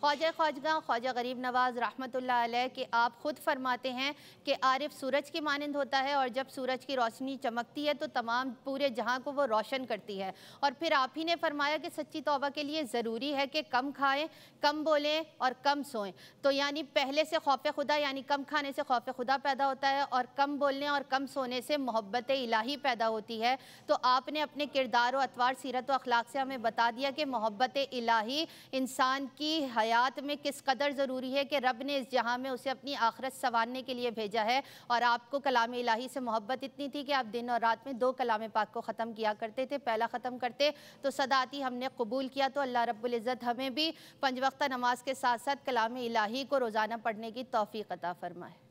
ख्वाजा ख्वाजगा ख्वाजा गरीब नवाज़ रहमतुल्लाह अलैह के आप ख़ुद फरमाते हैं कि आरिफ सूरज के मानंद होता है और जब सूरज की रोशनी चमकती है तो तमाम पूरे जहाँ को वो रोशन करती है और फिर आप ही ने फरमाया कि सच्ची तोबा के लिए ज़रूरी है कि कम खाएं कम बोलें और कम सोएं तो यानी पहले से खौफ खुदा यानी कम खाने से खौफ खुदा पैदा होता है और कम बोलने और कम सोने से मोहब्बत इलाही पैदा होती है तो आपने अपने किरदार व अतवार सीरत व अखलाक से हमें बता दिया कि मोहब्बत इलाही इंसान की हयात में किस कदर ज़रूरी है कि रब ने इस जहाँ में उसे अपनी आखरत संवारने के लिए भेजा है और आपको कलाम इलाही से मोहब्बत इतनी थी कि आप दिन और रात में दो कलाम पाक को ख़त्म किया करते थे पहला ख़त्म करते तो सदाती हमने कबूल किया तो अल्लाह रब्ज़त हमें भी पंज वक्ता नमाज के साथ साथ कलाम इलाही को रोज़ाना पढ़ने की तोफ़ी अता फ़रमाए